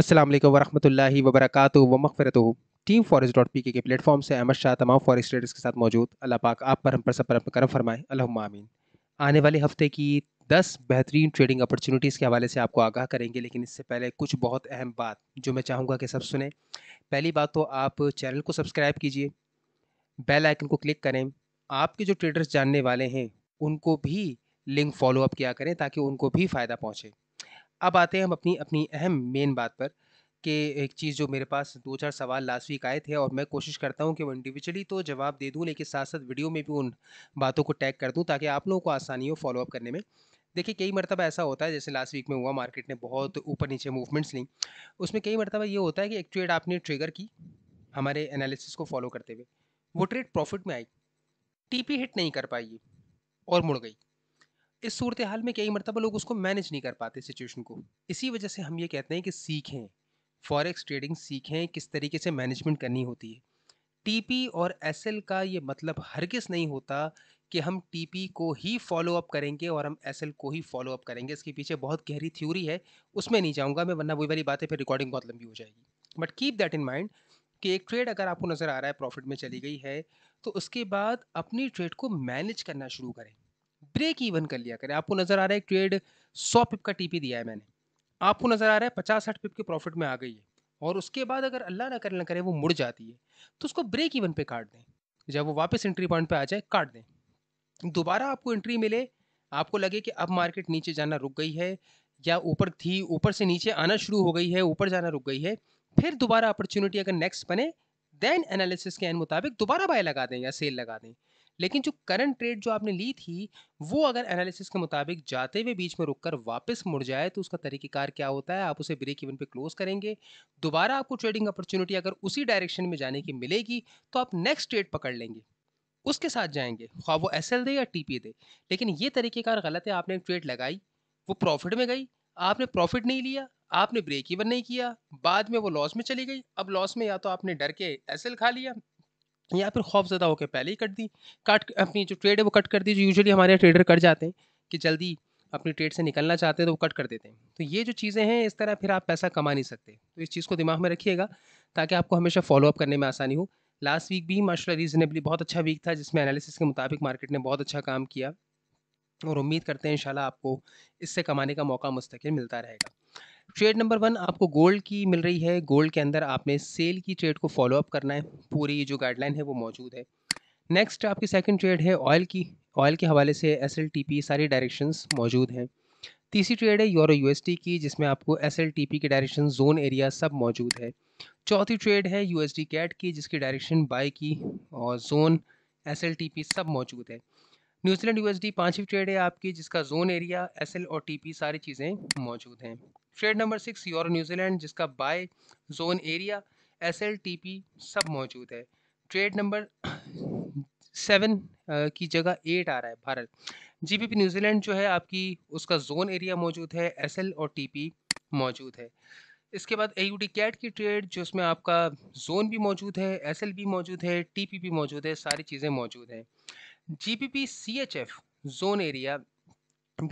असल वरह वबरक व team forest dot P K platform से अहमद शाह तमाम फॉरेस्ट ट्रेडर्स के साथ मौजूद अल्लाह पाक आप पर हम पर सफर पर करम फरमाएँ अलहमामीन आने वाले हफ्ते की दस बेहतरीन ट्रेडिंग अपॉर्चुनिटीज़ के हवाले से आपको आगाह करेंगे लेकिन इससे पहले कुछ बहुत अहम बात जो मैं चाहूँगा कि सब सुने पहली बात तो आप चैनल को सब्सक्राइब कीजिए बेल आइकन को क्लिक करें आपके जो ट्रेडर्स जानने वाले हैं उनको भी लिंक फॉलोअप किया करें ताकि उनको भी फ़ायदा पहुँचे अब आते हैं हम अपनी अपनी अहम मेन बात पर कि एक चीज़ जो मेरे पास दो चार सवाल लास्ट वीक आए थे और मैं कोशिश करता हूँ कि वो इंडिविजुअली तो जवाब दे दूँ लेकिन साथ साथ वीडियो में भी उन बातों को टैग कर दूँ ताकि आप लोगों को आसानी हो फॉलोअप करने में देखिए कई मरतबा ऐसा होता है जैसे लास्ट वीक में हुआ मार्केट ने बहुत ऊपर नीचे मूवमेंट्स ली उसमें कई मरतबा ये होता है कि एक ट्रेड आपने ट्रिगर की हमारे एनालिसिस को फॉलो करते हुए वो ट्रेड प्रॉफिट में आई टीपी हिट नहीं कर पाई और मुड़ गई इस सूरत हाल में कई मरतबा लोग उसको मैनेज नहीं कर पाते सिचुएशन को इसी वजह से हम ये कहते हैं कि सीखें फॉरेक्स ट्रेडिंग सीखें किस तरीके से मैनेजमेंट करनी होती है टीपी और एसएल का ये मतलब हरगिज़ नहीं होता कि हम टीपी को ही फॉलो अप करेंगे और हम एसएल को ही फॉलो अप करेंगे इसके पीछे बहुत गहरी थ्योरी है उसमें नहीं जाऊँगा मैं वरना वही वाली बातें फिर रिकॉर्डिंग बहुत लंबी हो जाएगी but keep that in mind कि एक ट्रेड अगर आपको नज़र आ रहा है प्रॉफिट में चली गई है तो उसके बाद अपनी ट्रेड को मैनेज करना शुरू करें ब्रेक इवन कर लिया करें आपको नज़र आ रहा है ट्रेड सौ पिप का टीपी दिया है मैंने आपको नज़र आ रहा है पचास साठ पिप के प्रॉफिट में आ गई है और उसके बाद अगर अल्लाह ना करे ना करे वो मुड़ जाती है तो उसको ब्रेक इवन पे काट दें जब वो वापस एंट्री पॉइंट पे आ जाए काट दें दोबारा आपको एंट्री मिले आपको लगे कि अब मार्केट नीचे जाना रुक गई है या ऊपर थी ऊपर से नीचे आना शुरू हो गई है ऊपर जाना रुक गई है फिर दोबारा अपॉर्चुनिटी अगर नेक्स्ट बने देन एनालिसिस के एन मुताबिक दोबारा बाय लगा दें या सेल लगा दें लेकिन जो करंट ट्रेड जो आपने ली थी वो अगर एनालिसिस के मुताबिक जाते हुए बीच में रुककर वापस मुड़ जाए तो उसका तरीक़ेकार क्या होता है आप उसे ब्रेक इवन पे क्लोज करेंगे दोबारा आपको ट्रेडिंग अपॉर्चुनिटी अगर उसी डायरेक्शन में जाने की मिलेगी तो आप नेक्स्ट ट्रेड पकड़ लेंगे उसके साथ जाएंगे खा वो एस दे या टी दे लेकिन ये तरीक़ेकार गलत है आपने ट्रेड लगाई वो प्रॉफिट में गई आपने प्रॉफिट नहीं लिया आपने ब्रेक इवन नहीं किया बाद में वो लॉस में चली गई अब लॉस में या तो आपने डर के एस खा लिया या फिर खौफ ज़्यादा होकर पहले ही कट दी काट अपनी जो ट्रेड है वो कट कर दी जो यूजुअली हमारे ट्रेडर कट जाते हैं कि जल्दी अपनी ट्रेड से निकलना चाहते हैं तो वो कट कर देते हैं तो ये जो चीज़ें हैं इस तरह फिर आप पैसा कमा नहीं सकते तो इस चीज़ को दिमाग में रखिएगा ताकि आपको हमेशा फॉलोअप करने में आसानी हो लास्ट वीक भी माशा रीजनेबली बहुत अच्छा वीक था जिसमें एनालिसिस के मुताबिक मार्केट ने बहुत अच्छा काम किया और उम्मीद करते हैं इन आपको इससे कमाने का मौका मुस्तकिल मिलता रहेगा ट्रेड नंबर वन आपको गोल्ड की मिल रही है गोल्ड के अंदर आपने सेल की ट्रेड को फॉलो अप करना है पूरी जो गाइडलाइन है वो मौजूद है नेक्स्ट आपकी सेकंड ट्रेड है ऑयल की ऑयल के हवाले से एस सारी डायरेक्शंस मौजूद हैं तीसरी ट्रेड है यूरो यूएसडी की जिसमें आपको एस के डायरेक्शन जोन एरिया सब मौजूद है चौथी ट्रेड है यूएसडी कैट की जिसकी डायरेक्शन बाय की और जोन एस सब मौजूद है न्यूजीलैंड एस डी ट्रेड है आपकी जिसका जोन एरिया एस और टी सारी चीज़ें मौजूद हैं trade number six your New Zealand जिसका by zone area S L T P सब मौजूद है ट्रेड नंबर सेवन की जगह एट आ रहा है भारत जी पी न्यूजीलैंड जो है आपकी उसका जोन एरिया मौजूद है एस एल और टी पी मौजूद है इसके बाद ए यू डी कैट की ट्रेड जिसमें आपका जोन भी मौजूद है एस एल भी मौजूद है टी पी भी मौजूद है सारी चीज़ें मौजूद हैं G P P C H F zone area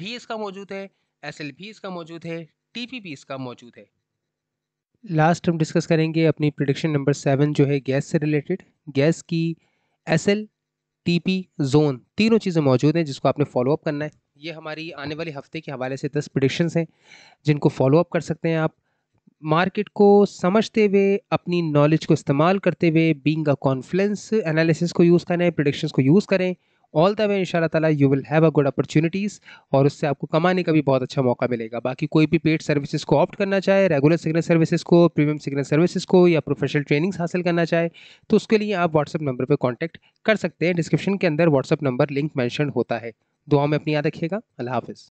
भी इसका मौजूद है एस एल भी इसका मौजूद है भी इसका मौजूद है लास्ट हम डिस्कस करेंगे अपनी प्रोडिक्शन नंबर सेवन जो है गैस से रिलेटेड गैस की S L T P zone तीनों चीज़ें मौजूद हैं जिसको आपने फॉलोअप करना है ये हमारी आने वाले हफ्ते के हवाले से दस प्रोडिक्शन हैं जिनको फॉलोअप कर सकते हैं आप मार्केट को समझते हुए अपनी नॉलेज को इस्तेमाल करते हुए बींग अ कॉन्फ्लेंस एनालिसिस को यूज़ करें प्रोडिक्शंस को यूज़ करें ऑल द वे इन ताला you will have a good opportunities और उससे आपको कमाने का भी बहुत अच्छा मौका मिलेगा बाकी कोई भी पेड सर्विसेज को ऑप्ट करना चाहे रेगुलर सिग्नल सर्विसेज को प्रीमियम सिग्नल सर्विसेज को या प्रोफेशनल ट्रेनिंग्स हासिल करना चाहे तो उसके लिए आप व्हाट्सअप नंबर पर कॉन्टैक्ट कर सकते हैं डिस्क्रिप्शन के अंदर व्हाट्सअप नंबर लिंक मैंशन होता है दुआ में अपनी याद रखिएगा अल्लाह हाफिज़